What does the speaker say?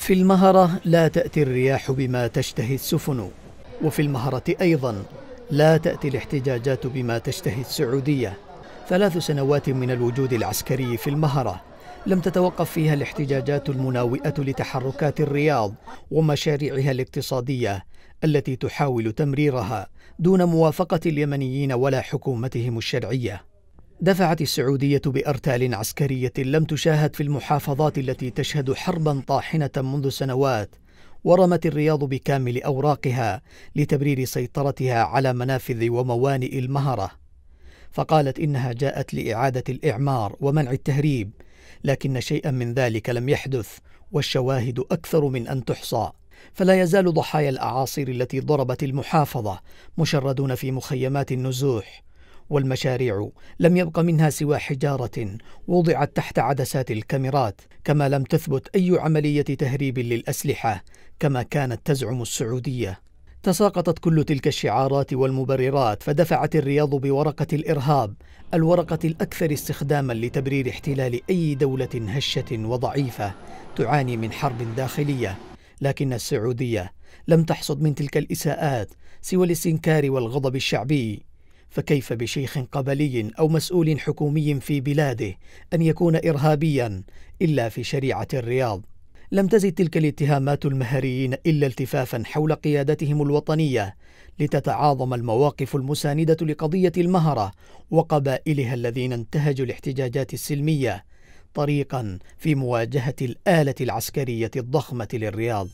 في المهرة لا تأتي الرياح بما تشتهي السفن وفي المهرة أيضا لا تأتي الاحتجاجات بما تشتهي السعودية ثلاث سنوات من الوجود العسكري في المهرة لم تتوقف فيها الاحتجاجات المناوئة لتحركات الرياض ومشاريعها الاقتصادية التي تحاول تمريرها دون موافقة اليمنيين ولا حكومتهم الشرعية دفعت السعودية بأرتال عسكرية لم تشاهد في المحافظات التي تشهد حربا طاحنة منذ سنوات ورمت الرياض بكامل أوراقها لتبرير سيطرتها على منافذ وموانئ المهرة فقالت إنها جاءت لإعادة الإعمار ومنع التهريب لكن شيئا من ذلك لم يحدث والشواهد أكثر من أن تحصى فلا يزال ضحايا الأعاصير التي ضربت المحافظة مشردون في مخيمات النزوح والمشاريع لم يبق منها سوى حجارة وضعت تحت عدسات الكاميرات كما لم تثبت أي عملية تهريب للأسلحة كما كانت تزعم السعودية تساقطت كل تلك الشعارات والمبررات فدفعت الرياض بورقة الإرهاب الورقة الأكثر استخداما لتبرير احتلال أي دولة هشة وضعيفة تعاني من حرب داخلية لكن السعودية لم تحصد من تلك الإساءات سوى الاستنكار والغضب الشعبي فكيف بشيخ قبلي او مسؤول حكومي في بلاده ان يكون ارهابيا الا في شريعه الرياض لم تزد تلك الاتهامات المهريين الا التفافا حول قيادتهم الوطنيه لتتعاظم المواقف المسانده لقضيه المهره وقبائلها الذين انتهجوا الاحتجاجات السلميه طريقا في مواجهه الاله العسكريه الضخمه للرياض